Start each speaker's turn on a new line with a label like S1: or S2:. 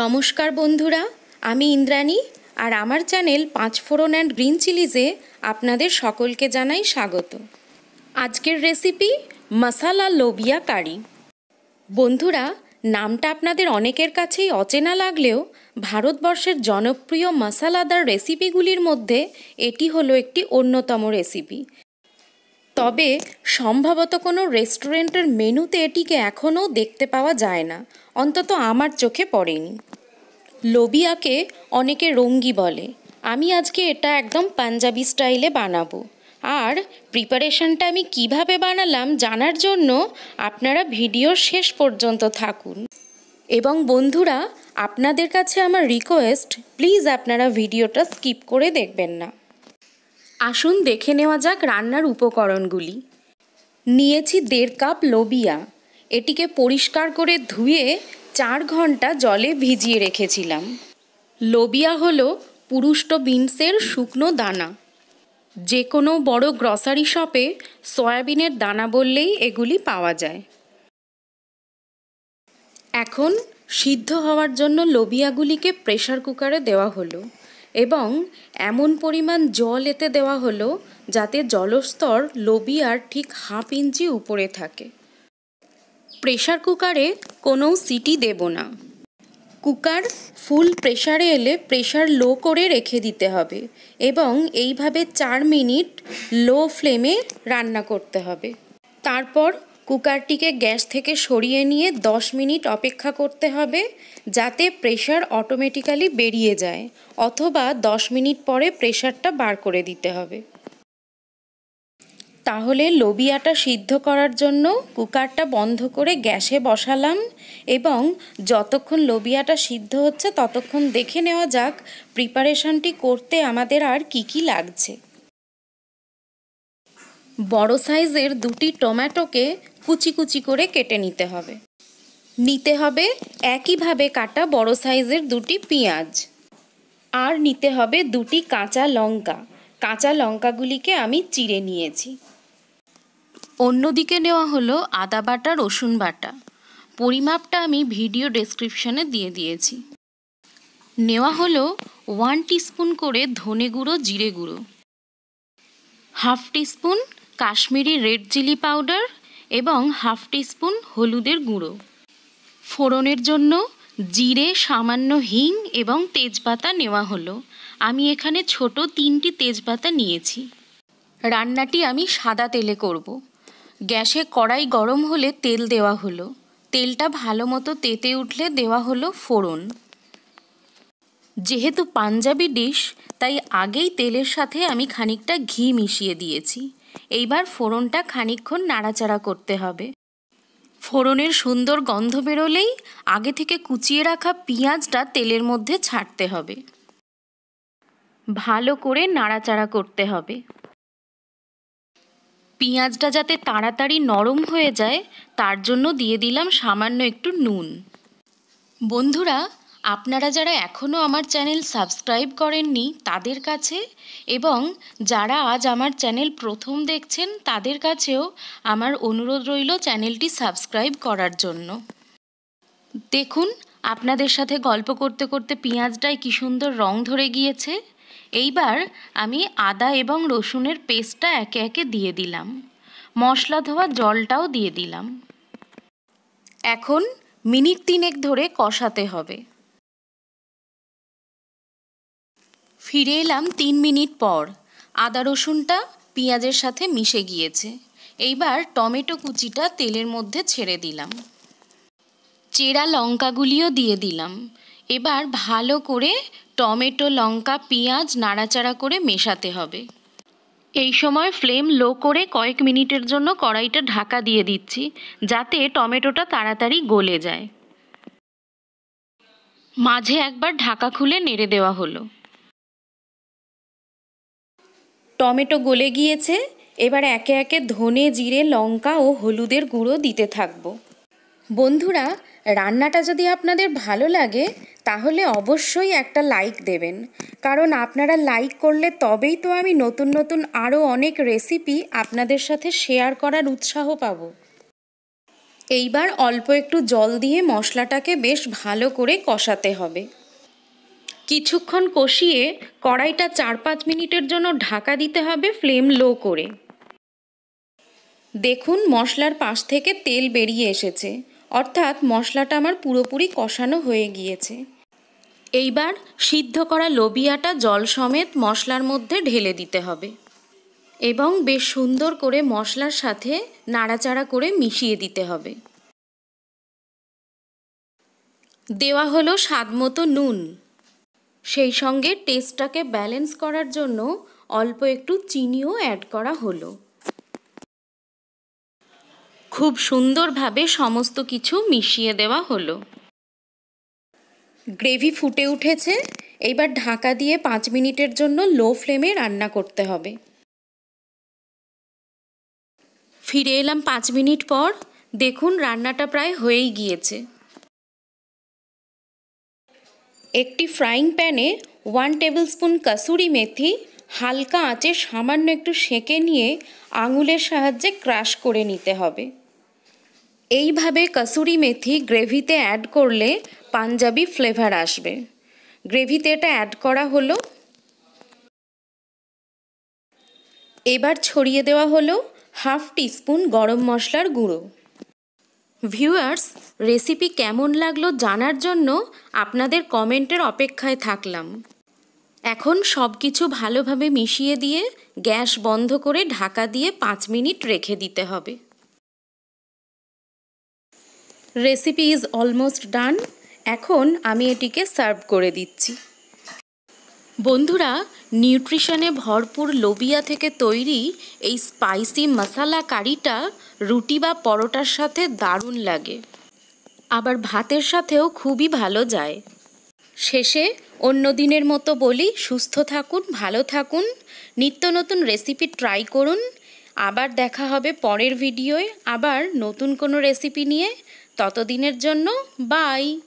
S1: নমস্কার বন্ধুরা আমি ইন্দ্রাণী আর আমার চ্যানেল পাঁচ ফোরন অ্যান্ড গ্রিন চিলিজে আপনাদের সকলকে জানাই স্বাগত আজকের রেসিপি মশালা লোবিয়া কারি বন্ধুরা নামটা আপনাদের অনেকের কাছেই অচেনা লাগলেও ভারতবর্ষের জনপ্রিয় মশালাদার রেসিপিগুলির মধ্যে এটি হলো একটি অন্যতম রেসিপি তবে সম্ভবত কোনো রেস্টুরেন্টের মেনুতে এটিকে এখনও দেখতে পাওয়া যায় না অন্তত আমার চোখে পড়েনি লোবিয়াকে অনেকে রঙ্গি বলে আমি আজকে এটা একদম পাঞ্জাবি স্টাইলে বানাবো আর প্রিপারেশনটা আমি কিভাবে বানালাম জানার জন্য আপনারা ভিডিওর শেষ পর্যন্ত থাকুন এবং বন্ধুরা আপনাদের কাছে আমার রিকোয়েস্ট প্লিজ আপনারা ভিডিওটা স্কিপ করে দেখবেন না আসুন দেখে নেওয়া যাক রান্নার উপকরণগুলি নিয়েছি দেড় কাপ লোবিয়া এটিকে পরিষ্কার করে ধুয়ে চার ঘন্টা জলে ভিজিয়ে রেখেছিলাম লোবিয়া হলো পুরুষ্ট বিনসের শুকনো দানা যে কোনো বড় গ্রসারি শপে সয়াবিনের দানা বললেই এগুলি পাওয়া যায় এখন সিদ্ধ হওয়ার জন্য লোবিয়াগুলিকে প্রেশার কুকারে দেওয়া হলো এবং এমন পরিমাণ জল এতে দেওয়া হলো যাতে জলস্তর লোবিয়ার ঠিক হাফ ইঞ্চি উপরে থাকে প্রেশার কুকারে কোনো সিটি দেব না কুকার ফুল প্রেশারে এলে প্রেশার লো করে রেখে দিতে হবে এবং এইভাবে চার মিনিট লো ফ্লেমে রান্না করতে হবে তারপর কুকারটিকে গ্যাস থেকে সরিয়ে নিয়ে 10 মিনিট অপেক্ষা করতে হবে যাতে প্রেশার অটোমেটিক্যালি বেরিয়ে যায় অথবা 10 মিনিট পরে প্রেশারটা বার করে দিতে হবে তাহলে লোবিয়াটা সিদ্ধ করার জন্য কুকারটা বন্ধ করে গ্যাসে বসালাম এবং যতক্ষণ লোবিয়াটা সিদ্ধ হচ্ছে ততক্ষণ দেখে নেওয়া যাক প্রিপারেশনটি করতে আমাদের আর কি কি লাগছে বড় সাইজের দুটি টমেটোকে কুচি কুচি করে কেটে নিতে হবে নিতে হবে একইভাবে কাটা বড় সাইজের দুটি পেঁয়াজ আর নিতে হবে দুটি কাঁচা লঙ্কা কাঁচা লঙ্কাগুলিকে আমি চিড়ে নিয়েছি অন্যদিকে নেওয়া হলো আদা বাটা রসুন বাটা পরিমাপটা আমি ভিডিও ডেসক্রিপশনে দিয়ে দিয়েছি নেওয়া হলো ওয়ান টিস্পুন করে ধনে গুঁড়ো জিরে গুঁড়ো half teaspoon Kashmiri red chilli powder এবং হাফ টিস্পুন হলুদের গুঁড়ো ফোড়নের জন্য জিরে সামান্য হিং এবং তেজপাতা নেওয়া হলো আমি এখানে ছোট তিনটি তেজপাতা নিয়েছি রান্নাটি আমি সাদা তেলে করব। গ্যাসে কড়াই গরম হলে তেল দেওয়া হলো তেলটা ভালো মতো তেতে উঠলে দেওয়া হলো ফোড়ন যেহেতু পাঞ্জাবি ডিশ তাই আগেই তেলের সাথে আমি খানিকটা ঘি মিশিয়ে দিয়েছি এইবার ফোড়নটা খানিক্ষণ নাড়াচাড়া করতে হবে ফোড়নের সুন্দর গন্ধ বেরোলেই আগে থেকে কুচিয়ে রাখা পেঁয়াজটা তেলের মধ্যে ছাড়তে হবে ভালো করে নাড়াচাড়া করতে হবে পেঁয়াজটা যাতে তাড়াতাড়ি নরম হয়ে যায় তার জন্য দিয়ে দিলাম সামান্য একটু নুন বন্ধুরা আপনারা যারা এখনও আমার চ্যানেল সাবস্ক্রাইব করেননি তাদের কাছে এবং যারা আজ আমার চ্যানেল প্রথম দেখছেন তাদের কাছেও আমার অনুরোধ রইল চ্যানেলটি সাবস্ক্রাইব করার জন্য দেখুন আপনাদের সাথে গল্প করতে করতে পেঁয়াজটায় কী সুন্দর রং ধরে গিয়েছে এইবার আমি আদা এবং রসুনের পেস্টটা একে একে দিয়ে দিলাম মশলা ধোয়া জলটাও দিয়ে দিলাম এখন মিনিট তিনেক ধরে কষাতে হবে ফিরে এলাম তিন মিনিট পর আদা রসুনটা পেঁয়াজের সাথে মিশে গিয়েছে এইবার টমেটো কুচিটা তেলের মধ্যে ছেড়ে দিলাম চেরা লঙ্কাগুলিও দিয়ে দিলাম এবার ভালো করে টমেটো লঙ্কা পেঁয়াজ নাড়াচাড়া করে মেশাতে হবে এই সময় ফ্লেম লো করে কয়েক মিনিটের জন্য কড়াইটা ঢাকা দিয়ে দিচ্ছি যাতে টমেটোটা তাড়াতাড়ি গলে যায় মাঝে একবার ঢাকা খুলে নেড়ে দেওয়া হলো টমেটো গলে গিয়েছে এবার একে একে ধনে জিরে লঙ্কা ও হলুদের গুঁড়ো দিতে থাকব বন্ধুরা রান্নাটা যদি আপনাদের ভালো লাগে তাহলে অবশ্যই একটা লাইক দেবেন কারণ আপনারা লাইক করলে তবেই তো আমি নতুন নতুন আরও অনেক রেসিপি আপনাদের সাথে শেয়ার করার উৎসাহ পাব এইবার অল্প একটু জল দিয়ে মশলাটাকে বেশ ভালো করে কষাতে হবে কিছুক্ষণ কষিয়ে কড়াইটা চার পাঁচ মিনিটের জন্য ঢাকা দিতে হবে ফ্লেম লো করে দেখুন মশলার পাশ থেকে তেল বেরিয়ে এসেছে অর্থাৎ মশলাটা আমার পুরোপুরি কষানো হয়ে গিয়েছে এইবার সিদ্ধ করা লোবিয়াটা জল সমেত মশলার মধ্যে ঢেলে দিতে হবে এবং বেশ সুন্দর করে মশলার সাথে নাড়াচাড়া করে মিশিয়ে দিতে হবে দেওয়া হলো স্বাদ মতো নুন সেই সঙ্গে টেস্টটাকে ব্যালেন্স করার জন্য অল্প একটু চিনিও অ্যাড করা হলো খুব সুন্দরভাবে সমস্ত কিছু মিশিয়ে দেওয়া হলো গ্রেভি ফুটে উঠেছে এইবার ঢাকা দিয়ে পাঁচ মিনিটের জন্য লো ফ্লেমে রান্না করতে হবে ফিরে এলাম পাঁচ মিনিট পর দেখুন রান্নাটা প্রায় হয়েই গিয়েছে একটি ফ্রাইং প্যানে ওয়ান টেবিলস্পুন কাসুরি মেথি হালকা আঁচে সামান্য একটু সেঁকে নিয়ে আঙুলের সাহায্যে ক্রাশ করে নিতে হবে এইভাবে কাসুরি মেথি গ্রেভিতে অ্যাড করলে পাঞ্জাবি ফ্লেভার আসবে গ্রেভিতে এটা অ্যাড করা হলো এবার ছড়িয়ে দেওয়া হলো হাফ টিস্পুন গরম মশলার গুঁড়ো ভিউয়ার্স রেসিপি কেমন লাগলো জানার জন্য আপনাদের কমেন্টের অপেক্ষায় থাকলাম এখন সব কিছু ভালোভাবে মিশিয়ে দিয়ে গ্যাস বন্ধ করে ঢাকা দিয়ে পাঁচ মিনিট রেখে দিতে হবে রেসিপি ইজ অলমোস্ট ডান এখন আমি এটিকে সার্ভ করে দিচ্ছি বন্ধুরা নিউট্রিশনে ভরপুর লোবিয়া থেকে তৈরি এই স্পাইসি মশালা কারিটা রুটি বা পরোটার সাথে দারুণ লাগে আবার ভাতের সাথেও খুবই ভালো যায় শেষে অন্য দিনের মতো বলি সুস্থ থাকুন ভালো থাকুন নিত্য নতুন রেসিপি ট্রাই করুন আবার দেখা হবে পরের ভিডিওয় আবার নতুন কোনো রেসিপি নিয়ে ততদিনের জন্য বাই